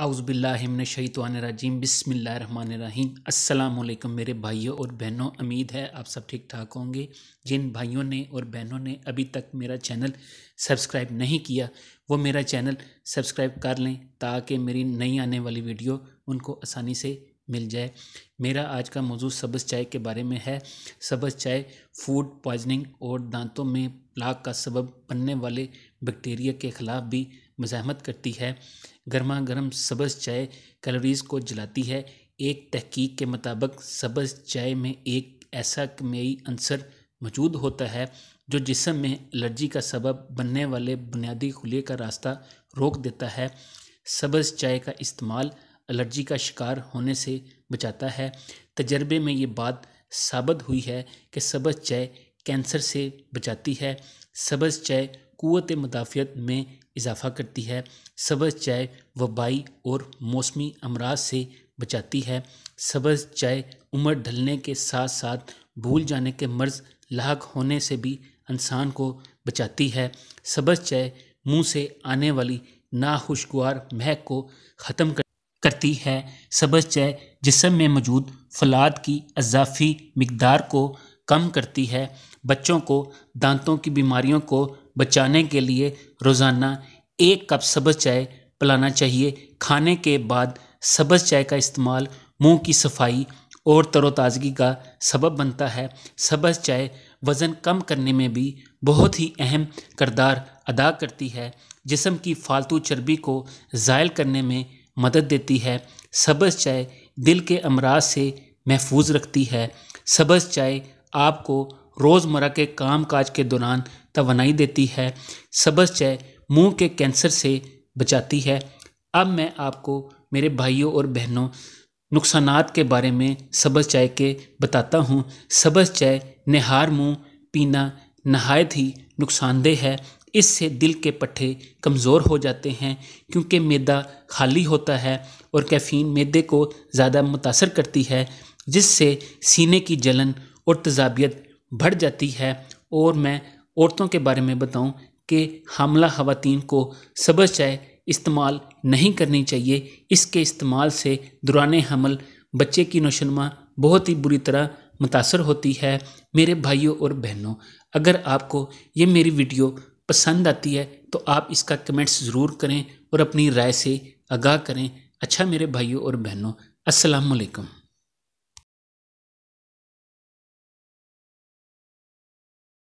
आउज़बिल्लिमिनशैतवानरजीम बसमीम अलैक्म मेरे भाइयों और बहनों उम्मीद है आप सब ठीक ठाक होंगे जिन भाइयों ने और बहनों ने अभी तक मेरा चैनल सब्सक्राइब नहीं किया वो मेरा चैनल सब्सक्राइब कर लें ताकि मेरी नई आने वाली वीडियो उनको आसानी से मिल जाए मेरा आज का मौजू सब्ज़ चाय के बारे में है सब्ज़ चाय फूड पॉइजनिंग और दांतों में प्लाक का सबब बनने वाले बैक्टीरिया के ख़िलाफ़ भी मजामत करती है गर्मा गर्म सब्ज़ चाय कैलोरीज़ को जलाती है एक तहकीक के मुताबिक सब्ज़ चाय में एक ऐसा कमियाई अंसर मौजूद होता है जो जिसम में एलर्जी का सबब बनने वाले बुनियादी खुले का रास्ता रोक देता है सब्ज़ चाय का इस्तेमाल एलर्जी का शिकार होने से बचाता है तजर्बे में ये बात साबित हुई है कि सब्ज़ चाय कैंसर से बचाती है सब्ज़ चाय कुत मुदाफ़त में इजाफ़ा करती है सब्ज़ चाय वबाई और मौसमी अमराज से बचाती है सबज़ चाय उम्र ढलने के साथ साथ भूल जाने के मर्ज़ लाक होने से भी इंसान को बचाती है सब्ज़ चाय मुंह से आने वाली नाखुशगवार महक को ख़त्म कर करती है चाय जिसम में मौजूद फलाद की अजाफी मकदार को कम करती है बच्चों को दांतों की बीमारियों को बचाने के लिए रोज़ाना एक कप सब्ज चाय पिलाना चाहिए खाने के बाद सब्ज़ चाय का इस्तेमाल मुंह की सफाई और तरोताज़गी का सबब बनता है सब्ज़ चाय वज़न कम करने में भी बहुत ही अहम करदार अदा करती है जिसम की फालतू चर्बी को ज़ायल करने में मदद देती है सब्ज़ चाय दिल के अमराज से महफूज रखती है सब्ज़ चाय आपको रोज़मर्रा के काम काज के दौरान तोनाई देती है सब्ज़ चाय मुंह के कैंसर से बचाती है अब मैं आपको मेरे भाइयों और बहनों नुकसान के बारे में सब्ज़ चाय के बताता हूँ सब्ज़ चाय नहार मुँह पीना नहायत ही नुकसानदेह है इससे दिल के पट्ठे कमज़ोर हो जाते हैं क्योंकि मैदा खाली होता है और कैफ़ीन मैदे को ज़्यादा मुतासर करती है जिससे सीने की जलन और तजाबियत बढ़ जाती है और मैं औरतों के बारे में बताऊं कि हमला खातन को सबर चाय इस्तेमाल नहीं करनी चाहिए इसके इस्तेमाल से दुरान हमल बच्चे की नौशनुमा बहुत ही बुरी तरह मुतासर होती है मेरे भाइयों और बहनों अगर आपको ये मेरी वीडियो पसंद आती है तो आप इसका कमेंट्स ज़रूर करें और अपनी राय से आगाह करें अच्छा मेरे भाइयों और बहनों वालेकुम